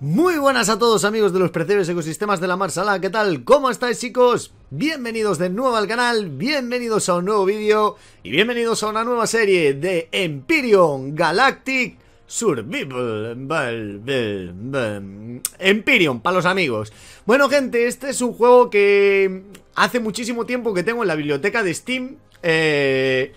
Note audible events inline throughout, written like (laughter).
Muy buenas a todos amigos de los Percebes Ecosistemas de la Marsala, ¿qué tal? ¿Cómo estáis chicos? Bienvenidos de nuevo al canal, bienvenidos a un nuevo vídeo y bienvenidos a una nueva serie de Empyreon Galactic Survival. Empyreon, para los amigos. Bueno, gente, este es un juego que hace muchísimo tiempo que tengo en la biblioteca de Steam. Eh,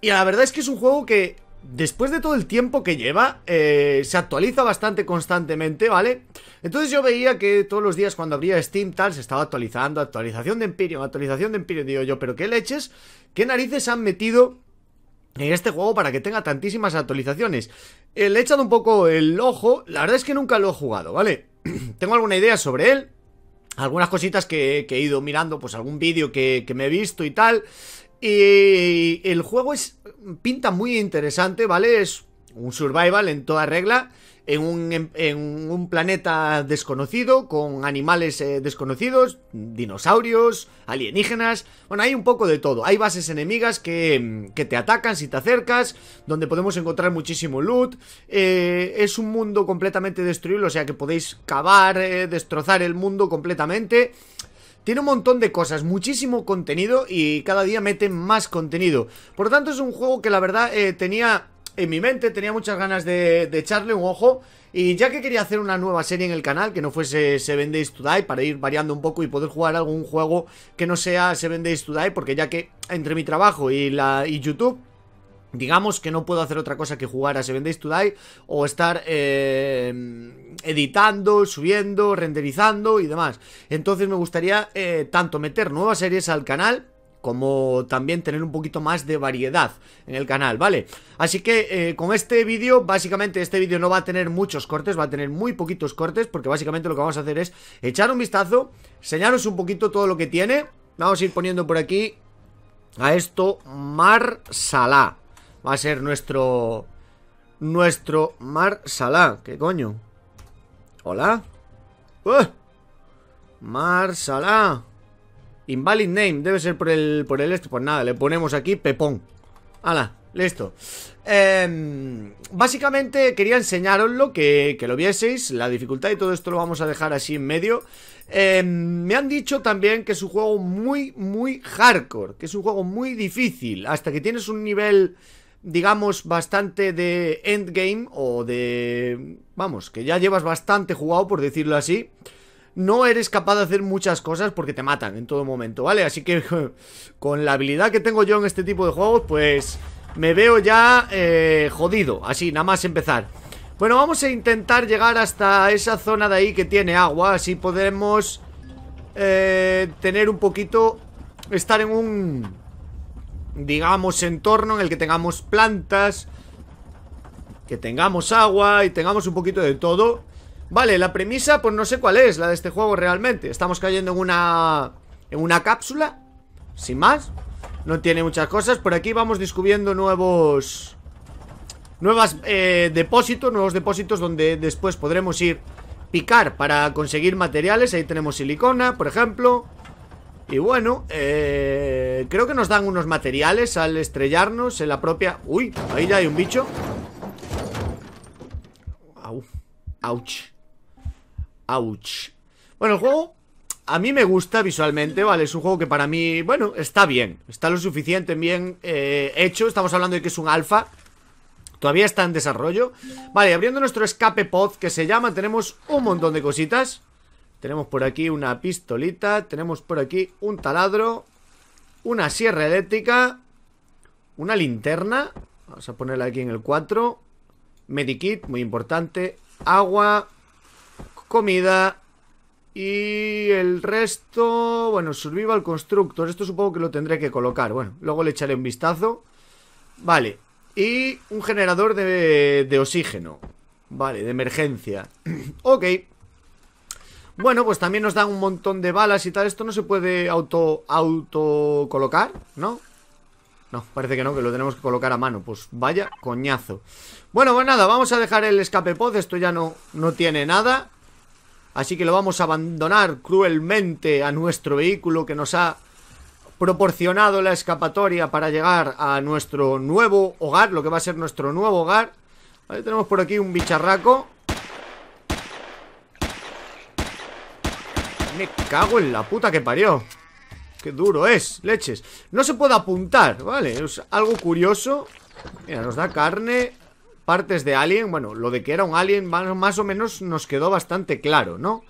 y la verdad es que es un juego que, después de todo el tiempo que lleva, eh, se actualiza bastante constantemente, ¿vale? Entonces yo veía que todos los días cuando abría Steam tal, se estaba actualizando, actualización de Empirion, actualización de Empirion. Digo yo, pero qué leches, qué narices han metido en este juego para que tenga tantísimas actualizaciones. Eh, le he echado un poco el ojo, la verdad es que nunca lo he jugado, ¿vale? (clears throat) Tengo alguna idea sobre él, algunas cositas que, he ido mirando, pues algún vídeo que, que, me he visto y tal. Y el juego es pinta muy interesante, ¿vale? Es un survival en toda regla en un, planeta desconocido, con animales eh, desconocidos, dinosaurios, alienígenas. Bueno, hay un poco de todo. Hay bases enemigas que, que te atacan si te acercas, donde podemos encontrar muchísimo loot. Eh, es un mundo completamente destruido, o sea que podéis cavar, eh, destrozar el mundo completamente. Tiene un montón de cosas, muchísimo contenido y cada día meten más contenido. Por lo tanto es un juego que la verdad tenía en mi mente, tenía muchas ganas de, echarle un ojo. Y ya que quería hacer una nueva serie en el canal, que no fuese Seven Days to para ir variando un poco y poder jugar algún juego que no sea Seven Days Today porque ya que entre mi trabajo y, la, y YouTube... Digamos que no puedo hacer otra cosa que jugar a Seven Days to o estar eh, editando, subiendo, renderizando y demás. Entonces me gustaría eh, tanto meter nuevas series al canal como también tener un poquito más de variedad en el canal, ¿vale? Así que eh, con este vídeo, básicamente este vídeo no va a tener muchos cortes, va a tener muy poquitos cortes, porque básicamente lo que vamos a hacer es echar un vistazo, enseñaros un poquito todo lo que tiene, vamos a ir poniendo por aquí a esto Mar Salá, va a ser nuestro, nuestro Mar Salá, ¿qué coño? ¿Hola? ¡Uh! Mar Salá... Invalid name, debe ser por el, por el esto. Pues nada, le ponemos aquí Pepón. Hala, listo. Em, básicamente quería enseñaroslo, que, que lo vieseis, la dificultad y todo esto lo vamos a dejar así en medio. Em, me han dicho también que es un juego muy, muy hardcore, que es un juego muy difícil, hasta que tienes un nivel, digamos, bastante de endgame o de... Vamos, que ya llevas bastante jugado, por decirlo así no eres capaz de hacer muchas cosas porque te matan en todo momento, ¿vale? Así que (laughs) con la habilidad que tengo yo en este tipo de juegos, pues me veo ya eh, jodido, así, nada más empezar. Bueno, vamos a intentar llegar hasta esa zona de ahí que tiene agua, así podremos eh, tener un poquito, estar en un, digamos, entorno en el que tengamos plantas, que tengamos agua y tengamos un poquito de todo... Vale, la premisa, pues no sé cuál es la de este juego realmente. Estamos cayendo en una... En una cápsula. Sin más. No tiene muchas cosas. Por aquí vamos descubriendo nuevos... Nuevas eh, depósitos, nuevos depósitos donde después podremos ir picar para conseguir materiales. Ahí tenemos silicona, por ejemplo. Y bueno, eh, creo que nos dan unos materiales al estrellarnos en la propia... Uy, ahí ya hay un bicho. Au. Ouch. Ouch. Bueno, el juego a mí me gusta visualmente, ¿vale? Es un juego que para mí, bueno, está bien. Está lo suficiente bien eh, hecho. Estamos hablando de que es un alfa. Todavía está en desarrollo. Vale, abriendo nuestro escape pod que se llama, tenemos un montón de cositas. Tenemos por aquí una pistolita, tenemos por aquí un taladro, una sierra eléctrica, una linterna. Vamos a ponerla aquí en el 4. Medikit, muy importante. Agua, comida y el resto, bueno, Survival Constructor, esto supongo que lo tendré que colocar, bueno, luego le echaré un vistazo. Vale, y un generador de, de oxígeno, vale, de emergencia. (clears throat) ok. Bueno, pues también nos dan un montón de balas y tal, esto no se puede auto, auto colocar, ¿no? No, parece que no, que lo tenemos que colocar a mano Pues vaya coñazo Bueno, pues nada, vamos a dejar el escape pod Esto ya no, no tiene nada Así que lo vamos a abandonar cruelmente a nuestro vehículo que nos ha proporcionado la escapatoria para llegar a nuestro nuevo hogar, lo que va a ser nuestro nuevo hogar. Vale, tenemos por aquí un bicharraco. Me cago en la puta que parió. Qué duro es, leches. No se puede apuntar, ¿vale? Es algo curioso. Mira, nos da carne partes de Alien, bueno, lo de que era un Alien más o menos nos quedó bastante claro, ¿no?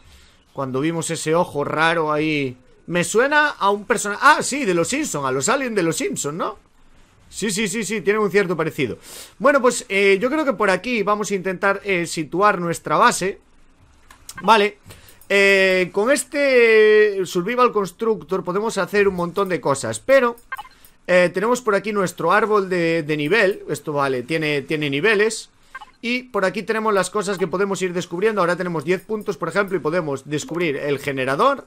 Cuando vimos ese ojo raro ahí... Me suena a un personaje... Ah, sí, de los Simpsons, a los Alien de los Simpsons, ¿no? Sí, sí, sí, sí, tiene un cierto parecido. Bueno, pues eh, yo creo que por aquí vamos a intentar eh, situar nuestra base. Vale. Eh, con este Survival Constructor podemos hacer un montón de cosas, pero... Eh, tenemos por aquí nuestro árbol de, nivel. Esto vale, tiene, tiene niveles. Y por aquí tenemos las cosas que podemos ir descubriendo. Ahora tenemos 10 puntos, por ejemplo, y podemos descubrir el generador.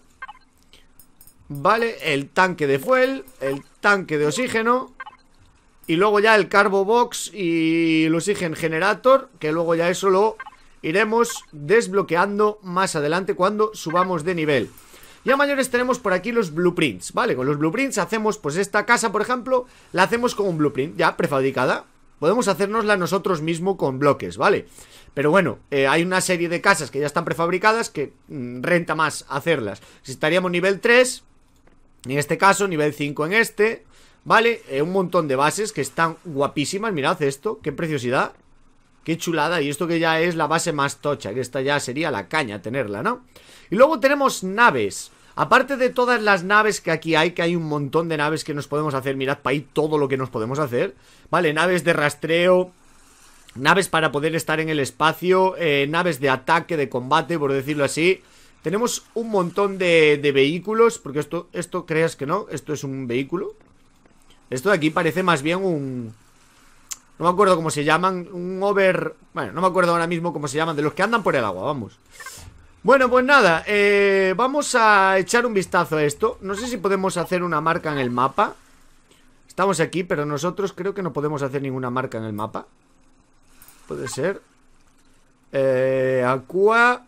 Vale, el tanque de fuel, el tanque de oxígeno. Y luego ya el carbo box y el oxígeno generator, que luego ya eso lo iremos desbloqueando más adelante cuando subamos de nivel. Ya mayores tenemos por aquí los blueprints, ¿vale? Con los blueprints hacemos, pues esta casa, por ejemplo, la hacemos con un blueprint ya prefabricada. Podemos hacernosla nosotros mismos con bloques, ¿vale? Pero bueno, eh, hay una serie de casas que ya están prefabricadas que mm, renta más hacerlas. Si estaríamos nivel 3, en este caso, nivel 5 en este, ¿vale? Eh, un montón de bases que están guapísimas. Mirad esto, qué preciosidad. Qué chulada, y esto que ya es la base más tocha, que esta ya sería la caña tenerla, ¿no? Y luego tenemos naves. Aparte de todas las naves que aquí hay, que hay un montón de naves que nos podemos hacer, mirad para ahí todo lo que nos podemos hacer, ¿vale? Naves de rastreo, naves para poder estar en el espacio, eh, naves de ataque, de combate, por decirlo así. Tenemos un montón de, de, vehículos, porque esto, esto creas que no, esto es un vehículo. Esto de aquí parece más bien un... No me acuerdo cómo se llaman, un over... Bueno, no me acuerdo ahora mismo cómo se llaman, de los que andan por el agua, vamos. Bueno, pues nada, eh, vamos a echar un vistazo a esto. No sé si podemos hacer una marca en el mapa. Estamos aquí, pero nosotros creo que no podemos hacer ninguna marca en el mapa. Puede ser. Eh, Aqua.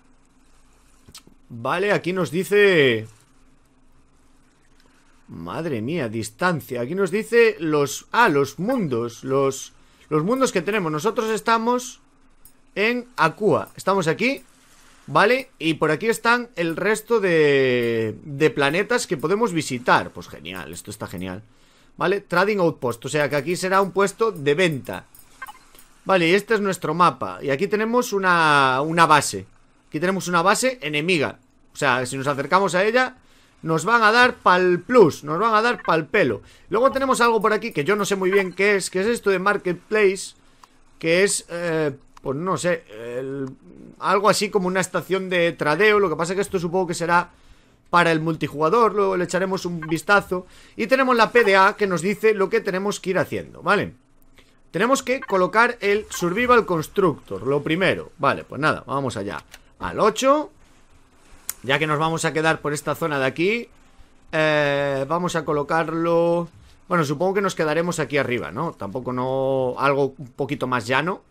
Vale, aquí nos dice... Madre mía, distancia. Aquí nos dice los... Ah, los mundos. Los, los mundos que tenemos. Nosotros estamos en Aqua. Estamos aquí. ¿Vale? Y por aquí están el resto de, de planetas que podemos visitar. Pues genial, esto está genial. ¿Vale? Trading Outpost, o sea que aquí será un puesto de venta. Vale, y este es nuestro mapa. Y aquí tenemos una, una base. Aquí tenemos una base enemiga. O sea, si nos acercamos a ella, nos van a dar pal plus, nos van a dar pal pelo. Luego tenemos algo por aquí que yo no sé muy bien qué es, que es esto de Marketplace, que es... Eh, pues no sé, algo así como una estación de tradeo. Lo que pasa es que esto supongo que será para el multijugador. Luego le echaremos un vistazo. Y tenemos la PDA que nos dice lo que tenemos que ir haciendo, ¿vale? Tenemos que colocar el Survival Constructor, lo primero. Vale, pues nada, vamos allá. Al 8, ya que nos vamos a quedar por esta zona de aquí, eh, vamos a colocarlo... Bueno, supongo que nos quedaremos aquí arriba, ¿no? Tampoco no... algo un poquito más llano.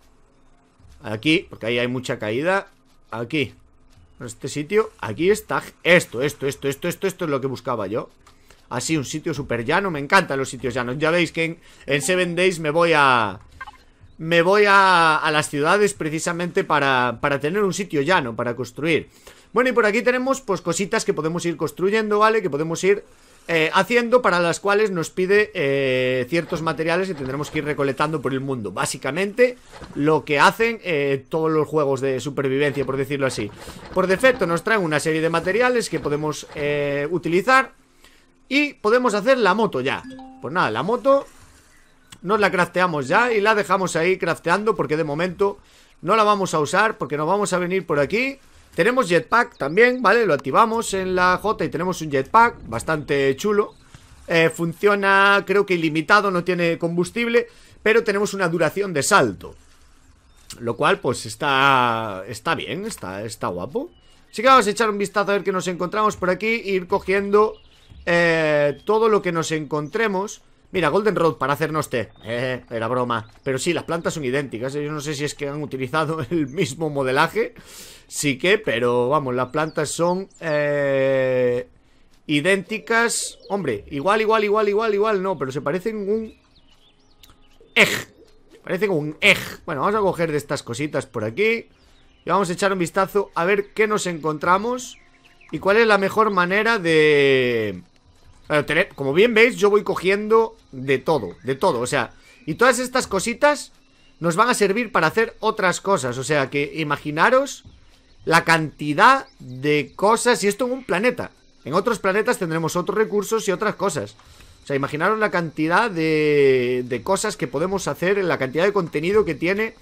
Aquí, porque ahí hay mucha caída Aquí En este sitio, aquí está Esto, esto, esto, esto, esto, esto es lo que buscaba yo Así, un sitio súper llano Me encantan los sitios llanos Ya veis que en, en Seven Days me voy a... Me voy a, a las ciudades precisamente para, para tener un sitio llano, para construir. Bueno, y por aquí tenemos pues cositas que podemos ir construyendo, ¿vale? Que podemos ir eh, haciendo para las cuales nos pide eh, ciertos materiales que tendremos que ir recolectando por el mundo. Básicamente lo que hacen eh, todos los juegos de supervivencia, por decirlo así. Por defecto nos traen una serie de materiales que podemos utilizar y podemos hacer la moto ya. Pues nada, la moto nos la crafteamos ya y la dejamos ahí crafteando porque de momento no la vamos a usar porque nos vamos a venir por aquí tenemos jetpack también, ¿vale? Lo activamos en la J y tenemos un jetpack bastante chulo. Eh, funciona, creo que ilimitado, no tiene combustible, pero tenemos una duración de salto. Lo cual, pues está, está bien, está, está guapo. Así que vamos a echar un vistazo a ver qué nos encontramos por aquí, e ir cogiendo eh, todo lo que nos encontremos. Mira, Golden Road para hacernos té. Eh, era broma. Pero sí, las plantas son idénticas. Yo no sé si es que han utilizado (laughs) el mismo modelaje. Sí que, pero vamos, las plantas son eh, idénticas. Hombre, igual, igual, igual, igual, igual, no. Pero se parecen un... Ej. Parecen un ej. Bueno, vamos a coger de estas cositas por aquí. Y vamos a echar un vistazo a ver qué nos encontramos. Y cuál es la mejor manera de como bien veis, yo voy cogiendo de todo, de todo, o sea, y todas estas cositas nos van a servir para hacer otras cosas, o sea, que imaginaros la cantidad de cosas, y esto en un planeta, en otros planetas tendremos otros recursos y otras cosas. O sea, imaginaros la cantidad de, de cosas que podemos hacer, la cantidad de contenido que tiene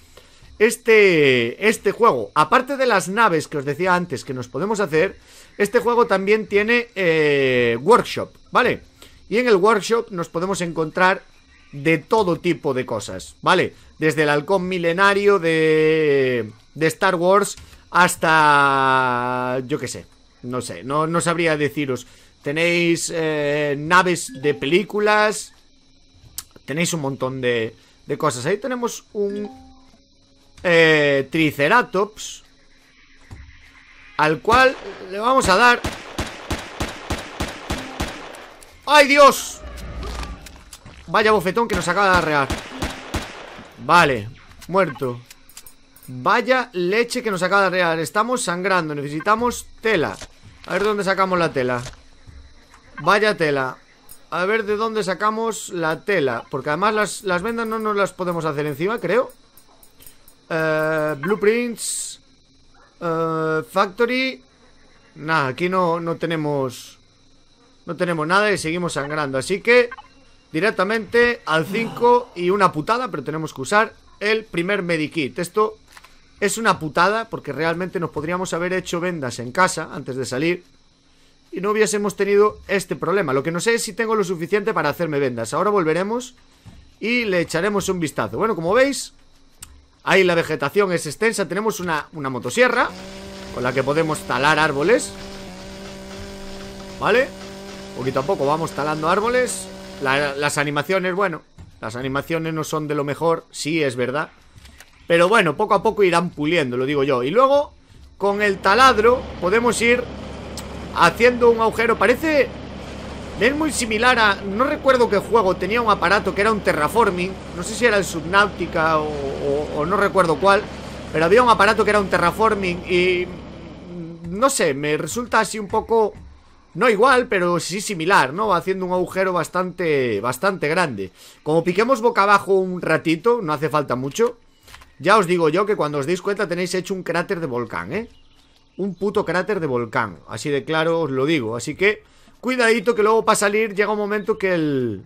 este, este juego. Aparte de las naves que os decía antes que nos podemos hacer, este juego también tiene eh, workshop. ¿vale? Y en el workshop nos podemos encontrar de todo tipo de cosas, ¿vale? Desde el halcón milenario de, Star Wars hasta... yo qué sé, no sé, no, sabría deciros. Tenéis eh, naves de películas, tenéis un montón de, cosas. Ahí tenemos un eh, Triceratops, al cual le vamos a dar ¡Ay, Dios! Vaya bofetón que nos acaba de arrear Vale, muerto Vaya leche que nos acaba de arrear Estamos sangrando, necesitamos tela A ver dónde sacamos la tela Vaya tela A ver de dónde sacamos la tela Porque además las, vendas no nos las podemos hacer encima, creo eh, Blueprints eh, Factory Nada, aquí no, no tenemos no tenemos nada y seguimos sangrando. Así que directamente al 5 y una putada, pero tenemos que usar el primer medikit. Esto es una putada porque realmente nos podríamos haber hecho vendas en casa antes de salir y no hubiésemos tenido este problema. Lo que no sé es si tengo lo suficiente para hacerme vendas. Ahora volveremos y le echaremos un vistazo. Bueno, como veis, ahí la vegetación es extensa. Tenemos una, motosierra con la que podemos talar árboles. ¿Vale? Poquito a poco vamos talando árboles. las animaciones, bueno, las animaciones no son de lo mejor, sí es verdad. Pero bueno, poco a poco irán puliendo, lo digo yo. Y luego, con el taladro, podemos ir haciendo un agujero. Parece... Es muy similar a... No recuerdo qué juego tenía un aparato que era un terraforming. No sé si era el Subnautica o, o no recuerdo cuál. Pero había un aparato que era un terraforming y... Mm, no sé, me resulta así un poco no igual, pero sí similar, ¿no? Haciendo un agujero bastante, bastante grande. Como piquemos boca abajo un ratito, no hace falta mucho. Ya os digo yo que cuando os deis cuenta tenéis hecho un cráter de volcán, ¿eh? Un puto cráter de volcán. Así de claro os lo digo. Así que, cuidadito que luego para salir llega un momento que el...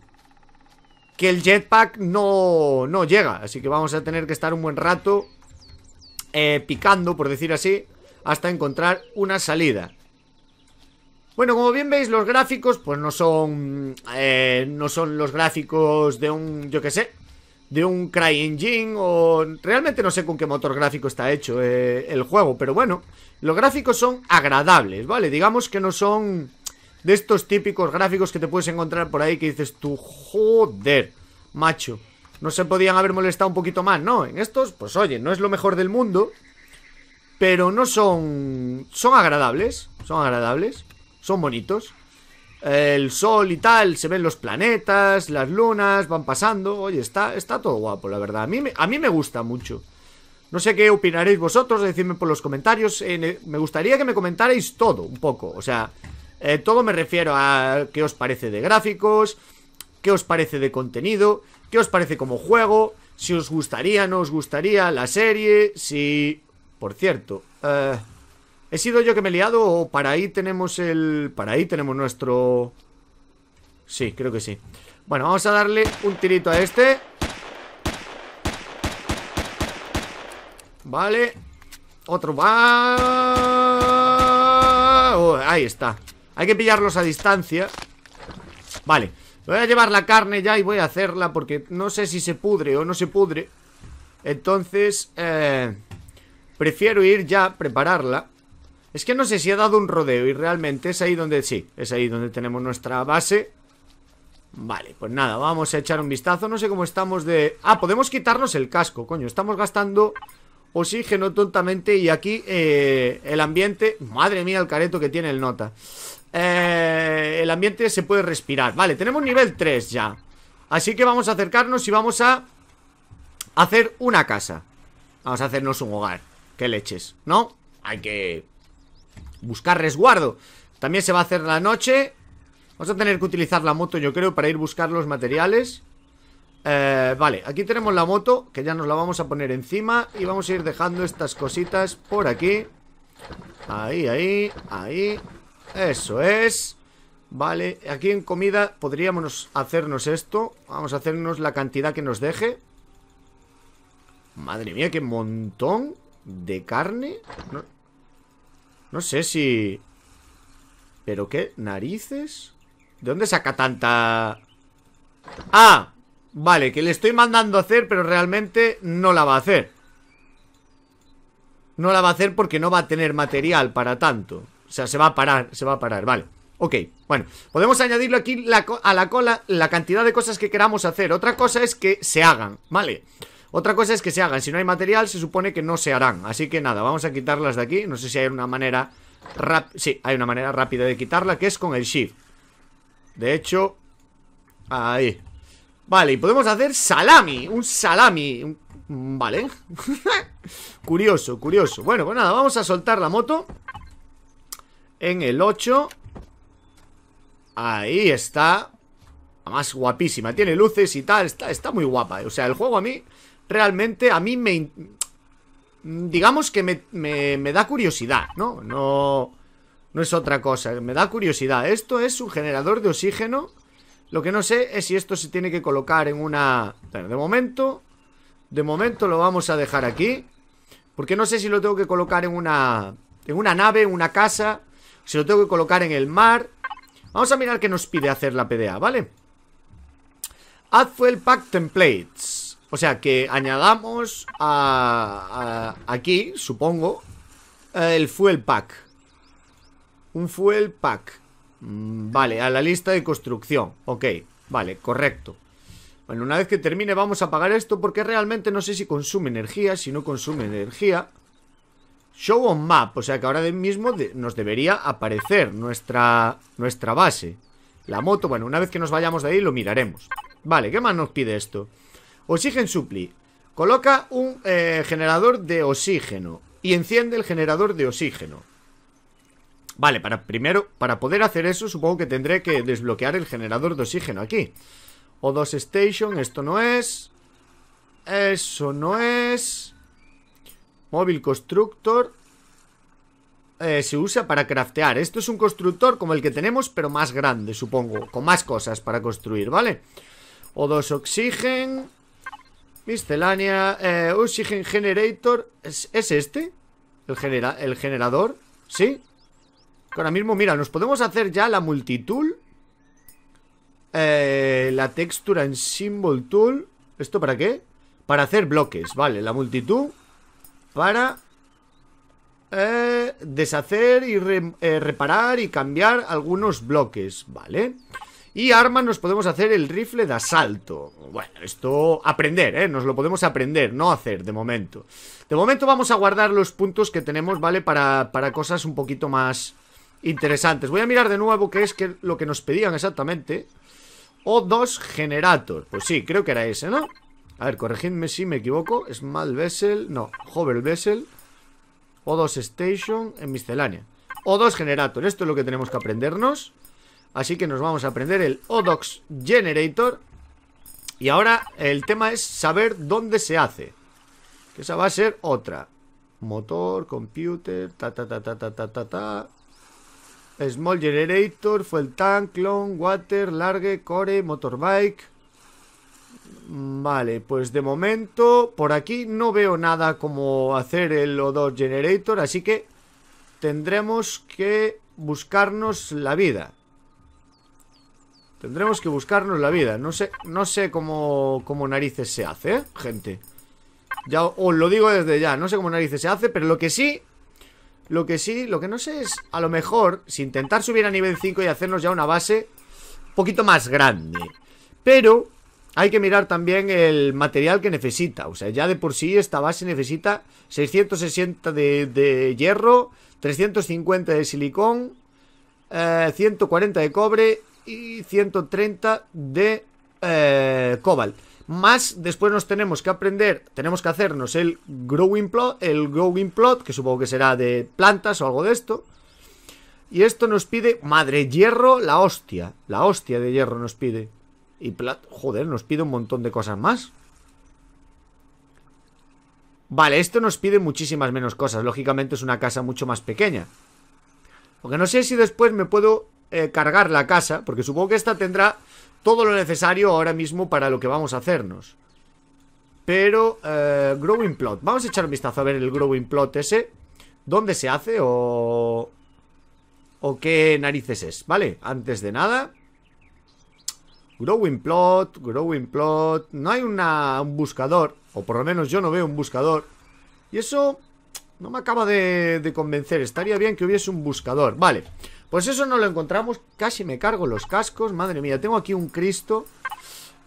Que el jetpack no, no llega. Así que vamos a tener que estar un buen rato eh, picando, por decir así, hasta encontrar una salida. Bueno, como bien veis, los gráficos, pues no son. Eh, no son los gráficos de un. Yo qué sé. De un CryEngine o. Realmente no sé con qué motor gráfico está hecho eh, el juego, pero bueno. Los gráficos son agradables, ¿vale? Digamos que no son. De estos típicos gráficos que te puedes encontrar por ahí que dices tú, joder, macho. No se podían haber molestado un poquito más, ¿no? En estos, pues oye, no es lo mejor del mundo, pero no son... Son agradables, son agradables son bonitos. El sol y tal, se ven los planetas, las lunas, van pasando. Oye, está, está todo guapo, la verdad. A mí, me, a mí me gusta mucho. No sé qué opinaréis vosotros, decidme por los comentarios. me gustaría que me comentarais todo, un poco. O sea, eh, todo me refiero a qué os parece de gráficos, qué os parece de contenido, qué os parece como juego, si os gustaría, no os gustaría la serie, si... Por cierto, eh... ¿He sido yo que me he liado o para ahí tenemos el... Para ahí tenemos nuestro... Sí, creo que sí Bueno, vamos a darle un tirito a este Vale Otro va oh, Ahí está Hay que pillarlos a distancia Vale Voy a llevar la carne ya y voy a hacerla Porque no sé si se pudre o no se pudre Entonces eh, Prefiero ir ya a prepararla es que no sé si ha dado un rodeo y realmente es ahí donde sí, es ahí donde tenemos nuestra base. Vale, pues nada, vamos a echar un vistazo, no sé cómo estamos de... Ah, podemos quitarnos el casco, coño, estamos gastando oxígeno tontamente y aquí eh, el ambiente... Madre mía el careto que tiene el nota. Eh, el ambiente se puede respirar. Vale, tenemos nivel 3 ya. Así que vamos a acercarnos y vamos a hacer una casa. Vamos a hacernos un hogar. Qué leches, ¿no? Hay que buscar resguardo También se va a hacer la noche Vamos a tener que utilizar la moto, yo creo, para ir buscar los materiales eh, Vale, aquí tenemos la moto, que ya nos la vamos a poner encima Y vamos a ir dejando estas cositas por aquí Ahí, ahí, ahí Eso es Vale, aquí en comida podríamos hacernos esto Vamos a hacernos la cantidad que nos deje Madre mía, qué montón de carne no sé si... ¿Pero qué? ¿Narices? ¿De dónde saca tanta...? ¡Ah! Vale, que le estoy mandando a hacer, pero realmente no la va a hacer. No la va a hacer porque no va a tener material para tanto. O sea, se va a parar, se va a parar, vale. Ok, bueno, podemos añadirlo aquí a la cola la cantidad de cosas que queramos hacer. Otra cosa es que se hagan, ¿vale? vale otra cosa es que se hagan, si no hay material se supone que no se harán Así que nada, vamos a quitarlas de aquí No sé si hay una manera rap Sí, hay una manera rápida de quitarla que es con el shift De hecho Ahí Vale, y podemos hacer salami Un salami mm, Vale (laughs) Curioso, curioso Bueno, pues nada, vamos a soltar la moto En el 8 Ahí está más guapísima Tiene luces y tal Está, está muy guapa O sea, el juego a mí realmente a mí me... Digamos que me, me, da curiosidad, ¿no? No... No es otra cosa, me da curiosidad. Esto es un generador de oxígeno. Lo que no sé es si esto se tiene que colocar en una... De momento, de momento lo vamos a dejar aquí. Porque no sé si lo tengo que colocar en una... En una nave, en una casa. Si lo tengo que colocar en el mar. Vamos a mirar qué nos pide hacer la PDA, ¿vale? Add Fuel Pack Templates. O sea, que añadamos a, aquí, supongo, el fuel pack. Un fuel pack. Mm, vale, a la lista de construcción. Ok, vale, correcto. Bueno, una vez que termine vamos a apagar esto porque realmente no sé si consume energía, si no consume energía. Show on map, o sea que ahora mismo nos debería aparecer nuestra, nuestra base. La moto, bueno, una vez que nos vayamos de ahí lo miraremos. Vale, ¿qué más nos pide esto? Oxigen Supply. Coloca un eh, generador de oxígeno y enciende el generador de oxígeno. Vale, para primero, para poder hacer eso, supongo que tendré que desbloquear el generador de oxígeno aquí. O2 Station, esto no es. Eso no es. Móvil Constructor. Eh, se usa para craftear. Esto es un constructor como el que tenemos, pero más grande, supongo. Con más cosas para construir, ¿vale? O2 oxígeno. Miscelánea. Eh, oxygen generator. ¿Es, este? ¿El, genera ¿El generador? ¿Sí? Ahora mismo, mira, nos podemos hacer ya la multitool. Eh, la textura en symbol tool. ¿Esto para qué? Para hacer bloques, vale. La multitud para eh, deshacer y reparar y cambiar algunos bloques, vale. Y armas nos podemos hacer el rifle de asalto. Bueno, esto aprender, ¿eh? Nos lo podemos aprender, no hacer de momento. De momento vamos a guardar los puntos que tenemos, ¿vale? Para, cosas un poquito más interesantes. Voy a mirar de nuevo qué es que, lo que nos pedían exactamente. O2 Generator. Pues sí, creo que era ese, ¿no? A ver, corregidme si me equivoco. Small Vessel, no, Hover Vessel. O2 Station en miscelánea. O2 Generator, esto es lo que tenemos que aprendernos. Así que nos vamos a aprender el Odox Generator. Y ahora el tema es saber dónde se hace. Que esa va a ser otra. Motor, computer, ta ta ta ta ta ta ta ta. Small generator, fuel tank, Long, water, largue, core, motorbike. Vale, pues de momento por aquí no veo nada como hacer el Odox generator, así que tendremos que buscarnos la vida. Tendremos que buscarnos la vida. No sé, no sé cómo, narices se hace, ¿eh? gente. Ya os lo digo desde ya. No sé cómo narices se hace, pero lo que sí... Lo que sí, lo que no sé es, a lo mejor, si intentar subir a nivel 5 y hacernos ya una base un poquito más grande. Pero hay que mirar también el material que necesita. O sea, ya de por sí esta base necesita 660 de, de hierro, 350 de silicón, 140 eh, de cobre y 130 de eh, Más después nos tenemos que aprender, tenemos que hacernos el Growing Plot, el Growing Plot, que supongo que será de plantas o algo de esto. Y esto nos pide, madre hierro, la hostia, la hostia de hierro nos pide. Y plat, joder, nos pide un montón de cosas más. Vale, esto nos pide muchísimas menos cosas. Lógicamente es una casa mucho más pequeña. Aunque no sé si después me puedo eh, cargar la casa, porque supongo que esta tendrá todo lo necesario ahora mismo para lo que vamos a hacernos. Pero, eh, Growing Plot. Vamos a echar un vistazo a ver el Growing Plot ese. ¿Dónde se hace o... o qué narices es? ¿Vale? Antes de nada... Growing Plot, Growing Plot... No hay un buscador, o por lo menos yo no veo un buscador. Y eso no me acaba de convencer. Estaría bien que hubiese un buscador. Vale. Pues eso no lo encontramos. Casi me cargo los cascos. Madre mía, tengo aquí un Cristo.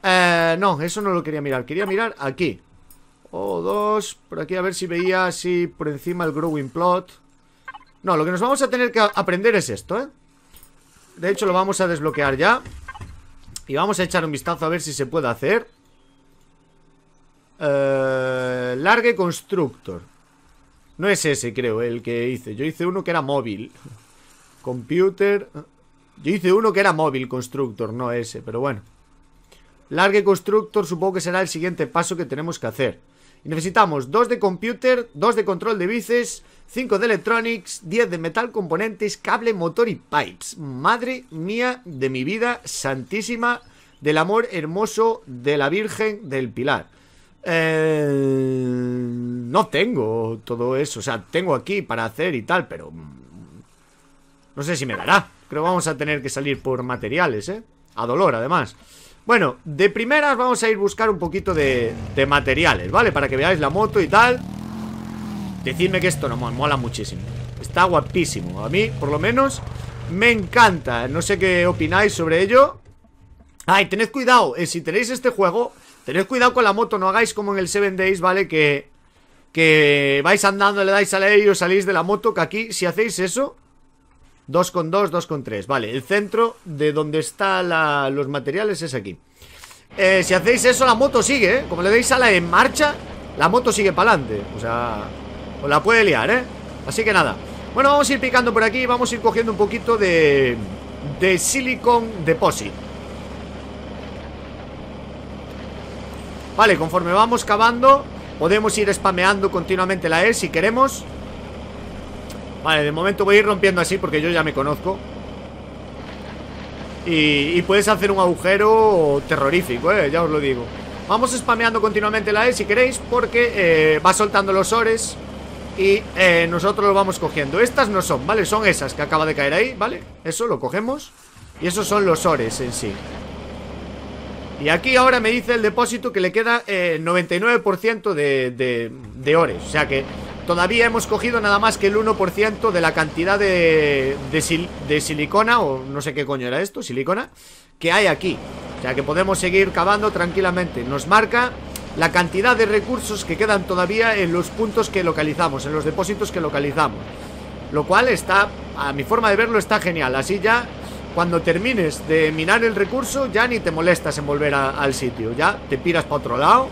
Eh, no, eso no lo quería mirar. Quería mirar aquí. O oh, dos. Por aquí a ver si veía así por encima el Growing Plot. No, lo que nos vamos a tener que aprender es esto, ¿eh? De hecho, lo vamos a desbloquear ya. Y vamos a echar un vistazo a ver si se puede hacer. Eh, largue Constructor. No es ese, creo, el que hice. Yo hice uno que era móvil. Computer. Yo hice uno que era móvil constructor, no ese, pero bueno. Largue constructor supongo que será el siguiente paso que tenemos que hacer. necesitamos dos de computer, dos de control de bices, 5 de electronics, 10 de metal componentes, cable, motor y pipes. Madre mía de mi vida santísima, del amor hermoso de la Virgen del Pilar. Eh, no tengo todo eso, o sea, tengo aquí para hacer y tal, pero mm, no sé si me dará. Creo que vamos a tener que salir por materiales, ¿eh? A dolor, además. Bueno, de primeras vamos a ir buscar un poquito de, materiales, ¿vale? Para que veáis la moto y tal. Decidme que esto no mola muchísimo. Está guapísimo. A mí, por lo menos, me encanta. No sé qué opináis sobre ello. Ay, tened cuidado. Eh, si tenéis este juego, tened cuidado con la moto. No hagáis como en el Seven Days, ¿vale? Que, vais andando, le dais a la y os salís de la moto. Que aquí, si hacéis eso, 2 con 2, 2 con 3. Vale, el centro de donde están los materiales es aquí. Eh, si hacéis eso, la moto sigue, ¿eh? Como le dais a la en marcha, la moto sigue para adelante. O sea, os la puede liar, ¿eh? Así que nada. Bueno, vamos a ir picando por aquí vamos a ir cogiendo un poquito de, de silicon deposit. Vale, conforme vamos cavando, podemos ir spameando continuamente la E si queremos. Vale, de momento voy a ir rompiendo así porque yo ya me conozco. Y, puedes hacer un agujero terrorífico, eh, ya os lo digo. Vamos spameando continuamente la E si queréis porque eh, va soltando los ores y eh, nosotros lo vamos cogiendo. Estas no son, ¿vale? Son esas que acaba de caer ahí, ¿vale? Eso lo cogemos y esos son los ores en sí. Y aquí ahora me dice el depósito que le queda 99% eh, de, de, de ores. O sea que Todavía hemos cogido nada más que el 1% de la cantidad de, de, silicona, o no sé qué coño era esto, silicona, que hay aquí. O sea que podemos seguir cavando tranquilamente. Nos marca la cantidad de recursos que quedan todavía en los puntos que localizamos, en los depósitos que localizamos. Lo cual está, a mi forma de verlo, está genial. Así ya, cuando termines de minar el recurso, ya ni te molestas en volver al sitio. Ya te piras para otro lado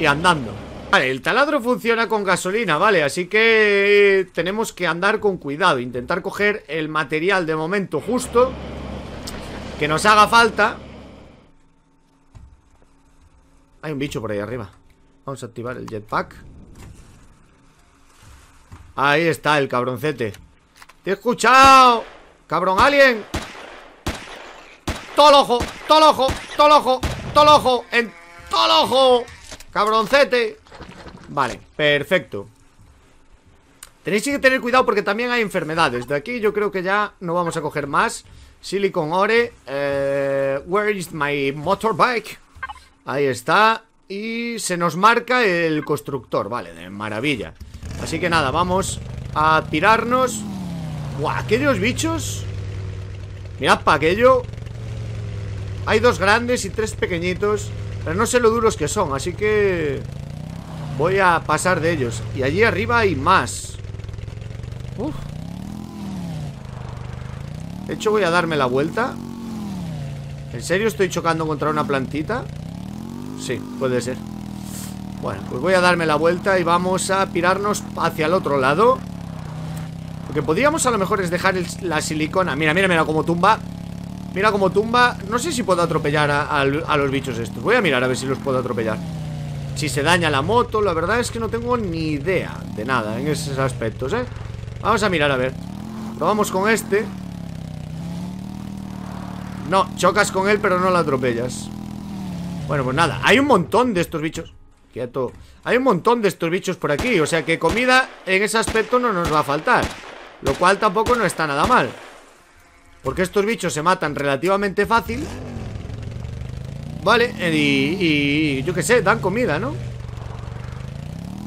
y andando. Vale, el taladro funciona con gasolina, vale, así que eh, tenemos que andar con cuidado, intentar coger el material de momento justo que nos haga falta. Hay un bicho por ahí arriba. Vamos a activar el jetpack. Ahí está el cabroncete. ¡Te he escuchado! ¡Cabrón alien! ¡Todo ojo! ¡Todo ojo! ¡Todo ojo! ¡Todo ojo! ¡En todo ojo! todo ojo ojo en todo ojo cabroncete Vale, perfecto Tenéis que tener cuidado porque también hay enfermedades De aquí yo creo que ya no vamos a coger más Silicon Ore eh, Where is my motorbike? Ahí está Y se nos marca el constructor Vale, de maravilla Así que nada, vamos a tirarnos Buah, aquellos bichos Mirad para aquello Hay dos grandes y tres pequeñitos Pero no sé lo duros que son, así que... Voy a pasar de ellos Y allí arriba hay más Uf. De hecho voy a darme la vuelta ¿En serio estoy chocando contra una plantita? Sí, puede ser Bueno, pues voy a darme la vuelta Y vamos a pirarnos hacia el otro lado Lo que podríamos a lo mejor es dejar la silicona Mira, mira, mira cómo tumba Mira cómo tumba No sé si puedo atropellar a los bichos estos Voy a mirar a ver si los puedo atropellar si se daña la moto, la verdad es que no tengo ni idea de nada en esos aspectos, ¿eh? Vamos a mirar, a ver vamos con este No, chocas con él pero no la atropellas Bueno, pues nada Hay un montón de estos bichos Quieto Hay un montón de estos bichos por aquí O sea que comida en ese aspecto no nos va a faltar Lo cual tampoco no está nada mal Porque estos bichos se matan relativamente fácil Vale, eh, y, y yo qué sé, dan comida, ¿no?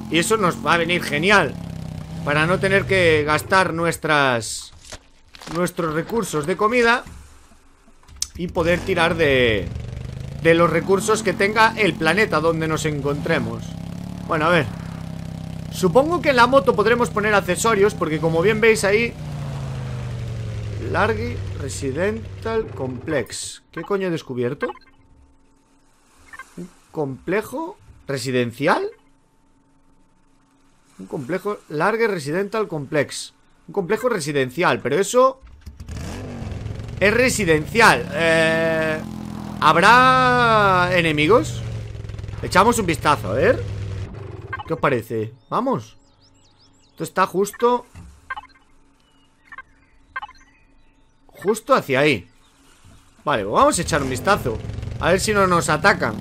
Y eso nos va a venir genial Para no tener que gastar nuestras Nuestros recursos de comida Y poder tirar de De los recursos que tenga el planeta donde nos encontremos Bueno, a ver Supongo que en la moto podremos poner accesorios Porque como bien veis ahí Largi Residential Complex ¿Qué coño he descubierto? complejo residencial. Un complejo Large Residential Complex. Un complejo residencial, pero eso... Es residencial. Eh, ¿Habrá enemigos? Echamos un vistazo, a ver. ¿Qué os parece? Vamos. Esto está justo... Justo hacia ahí. Vale, pues vamos a echar un vistazo. A ver si no nos atacan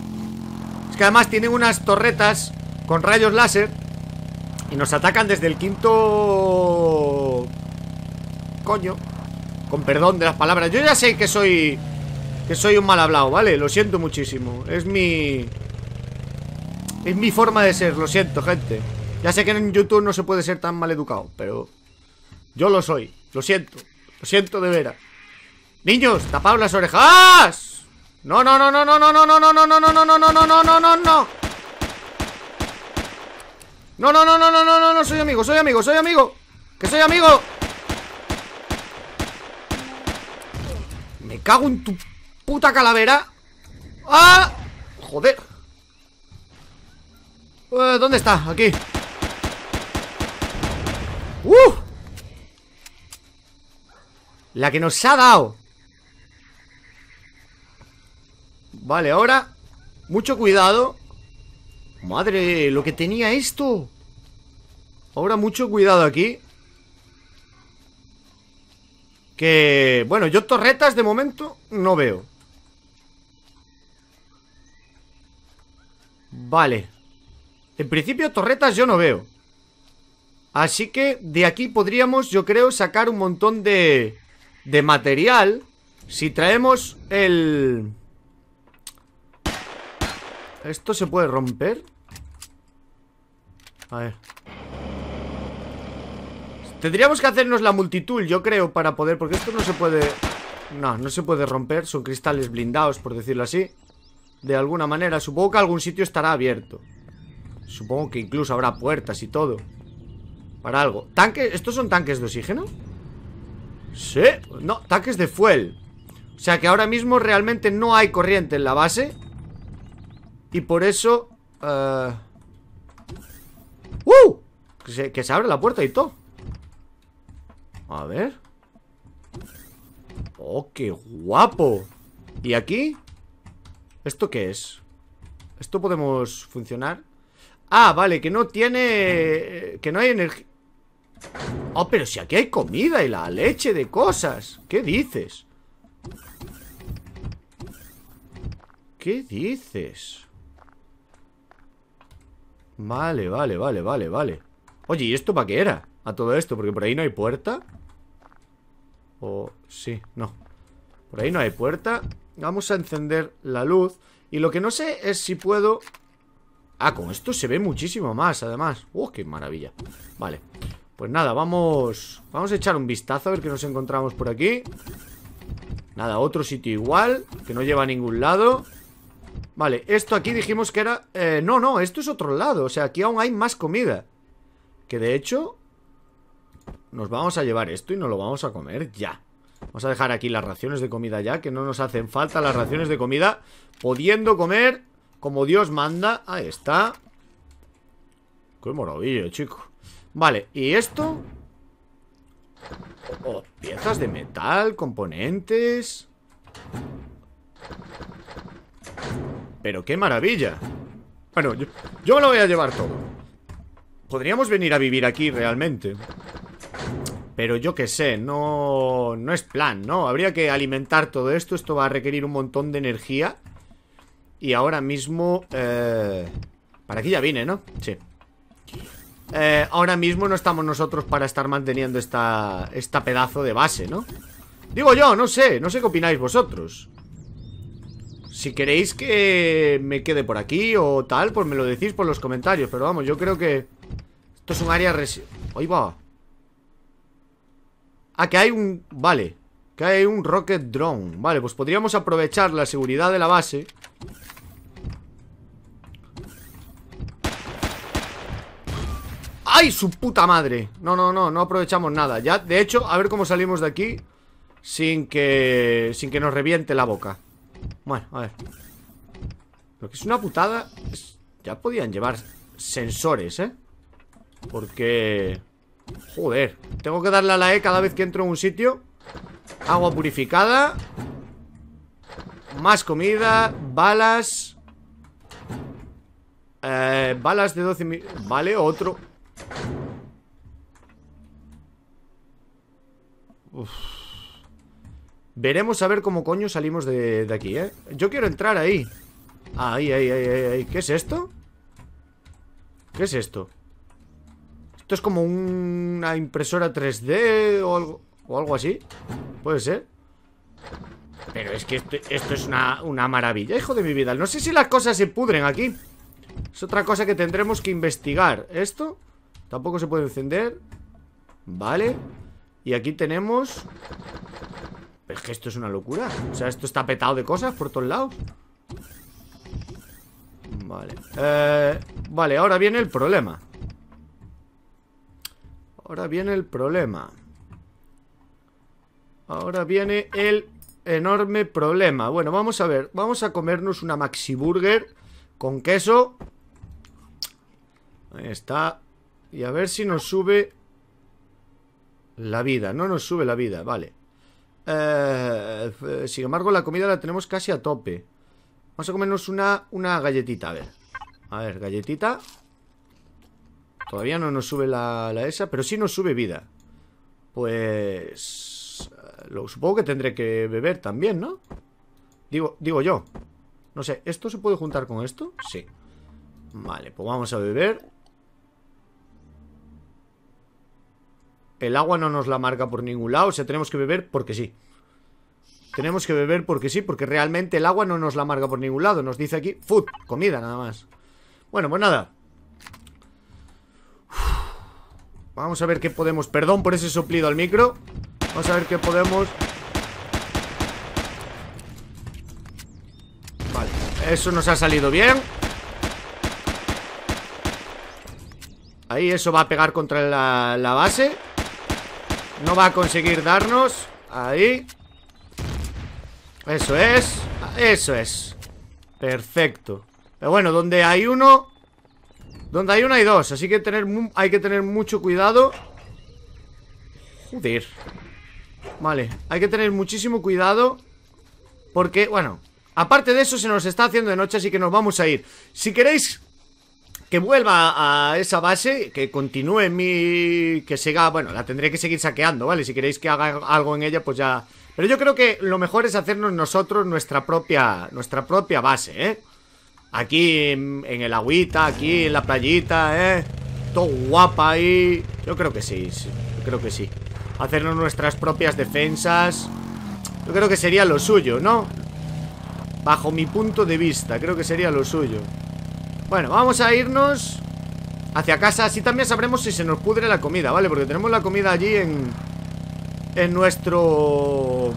que además tienen unas torretas con rayos láser y nos atacan desde el quinto... Coño. Con perdón de las palabras. Yo ya sé que soy... Que soy un mal hablado, ¿vale? Lo siento muchísimo. Es mi... Es mi forma de ser, lo siento, gente. Ya sé que en YouTube no se puede ser tan mal educado, pero... Yo lo soy. Lo siento. Lo siento de veras. Niños, Tapad las orejas. No, no, no, no, no, no, no, no, no, no, no, no, no, no, no, no, no, no, no, no. No, no, no, no, no, no, no, no, no soy amigo, soy amigo, soy amigo. Que soy amigo. Me cago en tu puta calavera. ¡Ah! Joder. ¿Dónde está? Aquí. ¡Uh! La que nos ha dado. Vale, ahora Mucho cuidado Madre, lo que tenía esto Ahora mucho cuidado aquí Que... Bueno, yo torretas de momento no veo Vale En principio torretas yo no veo Así que de aquí podríamos, yo creo, sacar un montón de... De material Si traemos el... ¿Esto se puede romper? A ver Tendríamos que hacernos la multitud, yo creo, para poder... Porque esto no se puede... No, no se puede romper Son cristales blindados, por decirlo así De alguna manera Supongo que algún sitio estará abierto Supongo que incluso habrá puertas y todo Para algo ¿Tanques? ¿Estos son tanques de oxígeno? Sí No, tanques de fuel O sea que ahora mismo realmente no hay corriente en la base y por eso... Eh, uh... Que se, que se abre la puerta y todo. A ver. ¡Oh, qué guapo! ¿Y aquí? ¿Esto qué es? ¿Esto podemos funcionar? Ah, vale, que no tiene... Que no hay energía... Oh, pero si aquí hay comida y la leche de cosas ¿Qué dices? ¿Qué dices? Vale, vale, vale, vale, vale Oye, ¿y esto para qué era? A todo esto, porque por ahí no hay puerta O... sí, no Por ahí no hay puerta Vamos a encender la luz Y lo que no sé es si puedo... Ah, con esto se ve muchísimo más, además ¡Uh, qué maravilla! Vale Pues nada, vamos... Vamos a echar un vistazo a ver qué nos encontramos por aquí Nada, otro sitio igual Que no lleva a ningún lado Vale, esto aquí dijimos que era... Eh, no, no, esto es otro lado. O sea, aquí aún hay más comida. Que de hecho... Nos vamos a llevar esto y nos lo vamos a comer ya. Vamos a dejar aquí las raciones de comida ya, que no nos hacen falta las raciones de comida. Pudiendo comer como Dios manda. Ahí está. Qué maravilla, chico. Vale, y esto... Oh, piezas de metal, componentes... Pero qué maravilla Bueno, yo, me lo voy a llevar todo Podríamos venir a vivir aquí realmente pero yo qué sé, no, no es plan, ¿no? Habría que alimentar todo esto, esto va a requerir un montón de energía. Y ahora mismo... Eh, para aquí ya vine, ¿no? Sí. Eh, ahora mismo no estamos nosotros para estar manteniendo esta, esta pedazo de base, ¿no? Digo yo, no sé, no sé qué opináis vosotros. Si queréis que me quede por aquí o tal, pues me lo decís por los comentarios. Pero vamos, yo creo que... Esto es un área... Resi va. Ah, que hay un... Vale. Que hay un rocket drone. Vale, pues podríamos aprovechar la seguridad de la base. ¡Ay, su puta madre! No, no, no, no aprovechamos nada. Ya, de hecho, a ver cómo salimos de aquí sin que sin que nos reviente la boca. Bueno, a ver. Lo que es una putada... Ya podían llevar sensores, ¿eh? Porque... Joder, tengo que darle a la E cada vez que entro en un sitio Agua purificada Más comida Balas eh, Balas de 12.000... Vale, otro Uff Veremos a ver cómo coño salimos de, aquí, ¿eh? Yo quiero entrar ahí. Ahí, ahí, ahí, ahí, ¿Qué es esto? ¿Qué es esto? Esto es como una impresora 3D o algo, así. Puede ser. Pero es que esto, es una, una, maravilla, hijo de mi vida. No sé si las cosas se pudren aquí. Es otra cosa que tendremos que investigar. Esto tampoco se puede encender. Vale. Y aquí tenemos esto es una locura O sea, esto está petado de cosas por todos lados Vale eh, Vale, ahora viene el problema Ahora viene el problema Ahora viene el enorme problema Bueno, vamos a ver Vamos a comernos una maxi burger Con queso Ahí está Y a ver si nos sube La vida No nos sube la vida, vale eh, eh, sin embargo, la comida la tenemos casi a tope. Vamos a comernos una, una galletita, a ver. A ver, galletita. Todavía no nos sube la, la esa, pero sí nos sube vida. Pues... Eh, lo supongo que tendré que beber también, ¿no? Digo, digo yo. No sé, ¿esto se puede juntar con esto? Sí. Vale, pues vamos a beber. El agua no nos la marca por ningún lado, o sea, tenemos que beber porque sí. Tenemos que beber porque sí, porque realmente el agua no nos la marca por ningún lado. Nos dice aquí, food, comida nada más. Bueno, pues nada. Vamos a ver qué podemos... Perdón por ese soplido al micro. Vamos a ver qué podemos... Vale, eso nos ha salido bien. Ahí eso va a pegar contra la, la base. No va a conseguir darnos Ahí Eso es Eso es Perfecto Pero bueno, donde hay uno Donde hay uno hay dos Así que hay que tener mucho cuidado Joder Vale, hay que tener muchísimo cuidado Porque, bueno Aparte de eso se nos está haciendo de noche Así que nos vamos a ir Si queréis que vuelva a esa base, que continúe mi... que siga, bueno, la tendré que seguir saqueando, ¿vale? Si queréis que haga algo en ella, pues ya... Pero yo creo que lo mejor es hacernos nosotros nuestra propia, nuestra propia base, ¿eh? Aquí en, el agüita, aquí en la playita, ¿eh? Todo guapa ahí. Yo creo que sí, sí, yo creo que sí. Hacernos nuestras propias defensas. Yo creo que sería lo suyo, ¿no? Bajo mi punto de vista, creo que sería lo suyo. Bueno, vamos a irnos hacia casa. Así también sabremos si se nos pudre la comida, ¿vale? Porque tenemos la comida allí en... En nuestro...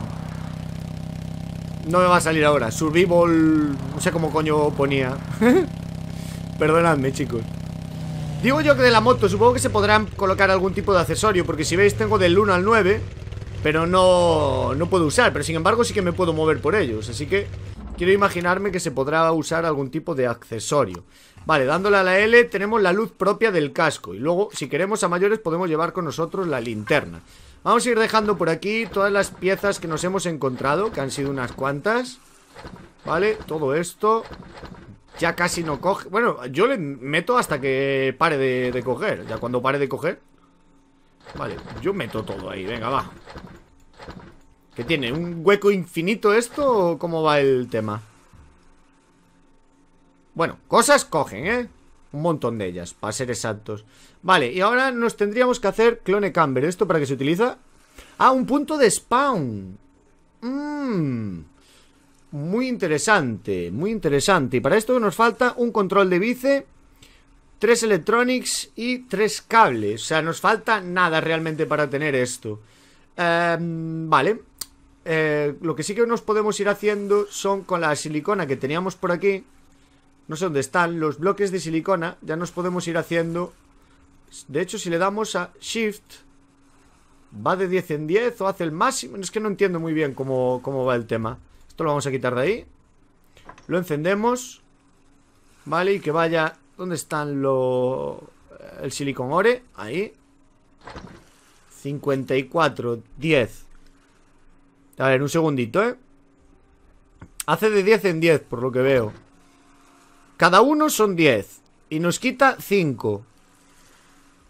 No me va a salir ahora. Survival... No sé cómo coño ponía. (laughs) Perdonadme, chicos. Digo yo que de la moto supongo que se podrán colocar algún tipo de accesorio Porque si veis tengo del 1 al 9 Pero no, no puedo usar Pero sin embargo sí que me puedo mover por ellos Así que Quiero imaginarme que se podrá usar algún tipo de accesorio. Vale, dándole a la L tenemos la luz propia del casco. Y luego, si queremos a mayores, podemos llevar con nosotros la linterna. Vamos a ir dejando por aquí todas las piezas que nos hemos encontrado, que han sido unas cuantas. Vale, todo esto ya casi no coge. Bueno, yo le meto hasta que pare de, coger. Ya cuando pare de coger. Vale, yo meto todo ahí. Venga, va. ¿Qué tiene? ¿Un hueco infinito esto o cómo va el tema? Bueno, cosas cogen, ¿eh? Un montón de ellas, para ser exactos Vale, y ahora nos tendríamos que hacer clone camber ¿Esto para qué se utiliza? Ah, un punto de spawn Mmm Muy interesante, muy interesante Y para esto nos falta un control de bice Tres electronics y tres cables O sea, nos falta nada realmente para tener esto eh, Vale eh, lo que sí que nos podemos ir haciendo son con la silicona que teníamos por aquí. No sé dónde están. Los bloques de silicona ya nos podemos ir haciendo. De hecho, si le damos a Shift, va de 10 en 10 o hace el máximo. Es que no entiendo muy bien cómo, va el tema. Esto lo vamos a quitar de ahí. Lo encendemos. Vale, y que vaya... ¿Dónde están los... El silicon ore? Ahí. 54, 10. A ver, un segundito, ¿eh? Hace de 10 en 10, por lo que veo. Cada uno son 10. Y nos quita 5.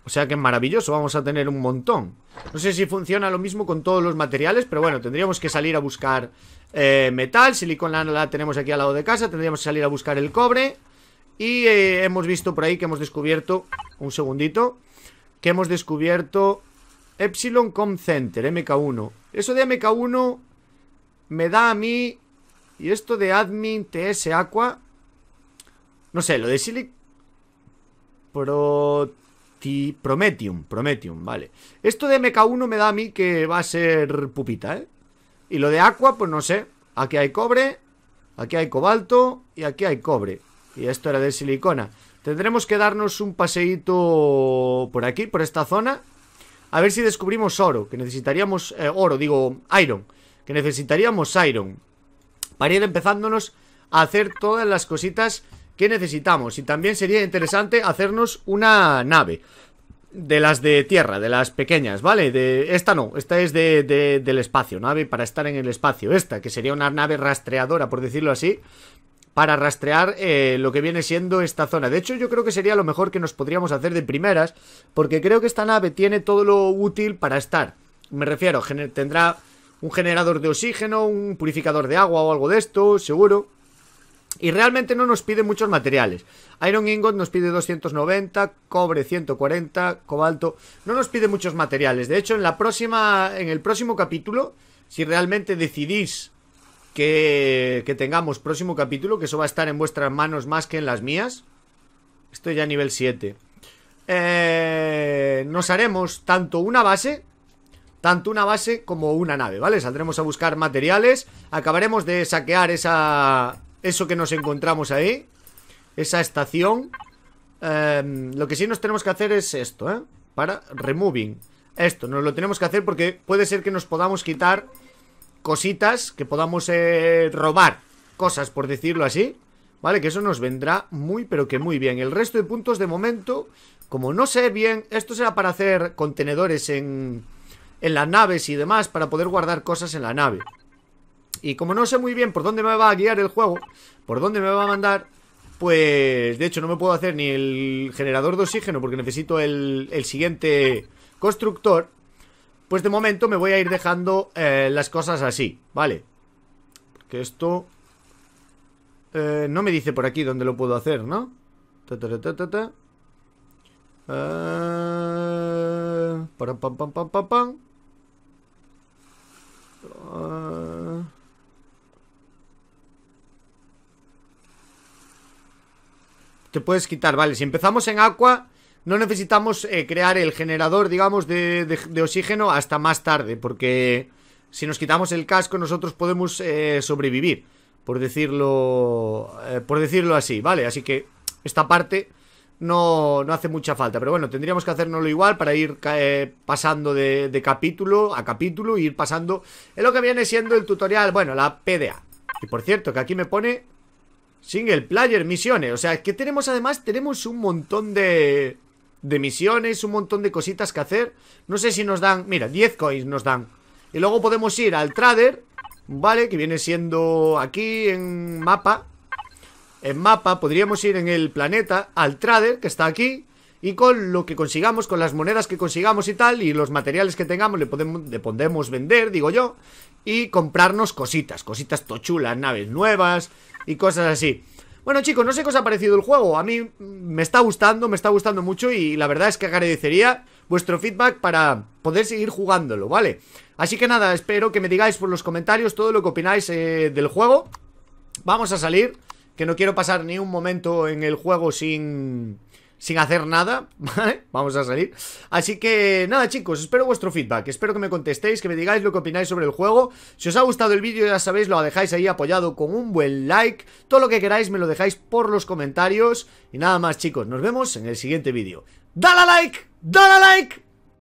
O sea que es maravilloso, vamos a tener un montón. No sé si funciona lo mismo con todos los materiales, pero bueno, tendríamos que salir a buscar eh, metal. Silicona la tenemos aquí al lado de casa, tendríamos que salir a buscar el cobre. Y eh, hemos visto por ahí que hemos descubierto... Un segundito. Que hemos descubierto Epsilon Com Center, MK1. Eso de MK1 me da a mí... Y esto de admin TS Aqua... No sé, lo de Silic... Prometium, Prometium, vale. Esto de MK1 me da a mí que va a ser pupita, ¿eh? Y lo de Aqua, pues no sé. Aquí hay cobre, aquí hay cobalto y aquí hay cobre. Y esto era de silicona. Tendremos que darnos un paseíto por aquí, por esta zona. A ver si descubrimos oro, que necesitaríamos... Eh, oro, digo, iron. Que necesitaríamos iron. Para ir empezándonos a hacer todas las cositas que necesitamos. Y también sería interesante hacernos una nave. De las de tierra, de las pequeñas, ¿vale? De, esta no, esta es de, del espacio, nave para estar en el espacio. Esta, que sería una nave rastreadora, por decirlo así, para rastrear eh, lo que viene siendo esta zona. De hecho, yo creo que sería lo mejor que nos podríamos hacer de primeras, porque creo que esta nave tiene todo lo útil para estar. Me refiero, tendrá un generador de oxígeno, un purificador de agua o algo de esto, seguro. Y realmente no nos pide muchos materiales. Iron Ingot nos pide 290, cobre 140, cobalto. No nos pide muchos materiales. De hecho, en la próxima. En el próximo capítulo, si realmente decidís que, tengamos próximo capítulo, que eso va a estar en vuestras manos más que en las mías. Estoy ya a nivel 7. Eh, nos haremos tanto una base, tanto una base como una nave, ¿vale? Saldremos a buscar materiales, acabaremos de saquear esa, eso que nos encontramos ahí, esa estación. Em, lo que sí nos tenemos que hacer es esto, ¿eh? Para removing. Esto, nos lo tenemos que hacer porque puede ser que nos podamos quitar cositas que podamos eh, robar, cosas por decirlo así, ¿vale? Que eso nos vendrá muy pero que muy bien. El resto de puntos de momento, como no sé bien, esto será para hacer contenedores en, en las naves y demás, para poder guardar cosas en la nave. Y como no sé muy bien por dónde me va a guiar el juego, por dónde me va a mandar, pues de hecho no me puedo hacer ni el generador de oxígeno porque necesito el, el siguiente constructor. Pues de momento me voy a ir dejando eh, las cosas así, ¿vale? Que esto... Eh, no me dice por aquí dónde lo puedo hacer, ¿no? te puedes quitar, vale. Si empezamos en agua, no necesitamos eh, crear el generador, digamos, de, de, oxígeno hasta más tarde, porque si nos quitamos el casco nosotros podemos eh, sobrevivir, por decirlo, eh, por decirlo así, ¿vale? Así que esta parte no, no hace mucha falta, pero bueno, tendríamos que hacernoslo igual para ir pasando de, capítulo a capítulo Y e ir pasando en lo que viene siendo el tutorial, bueno, la PDA. Y por cierto, que aquí me pone... Single player, misiones, o sea, que tenemos además, tenemos un montón de de misiones, un montón de cositas que hacer. No sé si nos dan, mira, 10 coins nos dan. Y luego podemos ir al trader, ¿vale? Que viene siendo aquí en mapa. En mapa podríamos ir en el planeta al trader, que está aquí. Y con lo que consigamos, con las monedas que consigamos y tal, y los materiales que tengamos, le, podemos, le podemos vender, digo yo, y comprarnos cositas, cositas tochulas, naves nuevas y cosas así. Bueno chicos, no sé qué os ha parecido el juego A mí me está gustando, me está gustando mucho Y la verdad es que agradecería vuestro feedback para poder seguir jugándolo, ¿vale? Así que nada, espero que me digáis por los comentarios todo lo que opináis eh, del juego Vamos a salir Que no quiero pasar ni un momento en el juego sin sin hacer nada, (laughs) ¿vale? Vamos a salir. Así que nada, chicos, espero vuestro feedback. Espero que me contestéis, que me digáis lo que opináis sobre el juego. Si os ha gustado el vídeo, ya sabéis, lo dejáis ahí apoyado con un buen like. Todo lo que queráis me lo dejáis por los comentarios. Y nada más, chicos, nos vemos en el siguiente vídeo. ¡Dale a like! ¡Dale a like!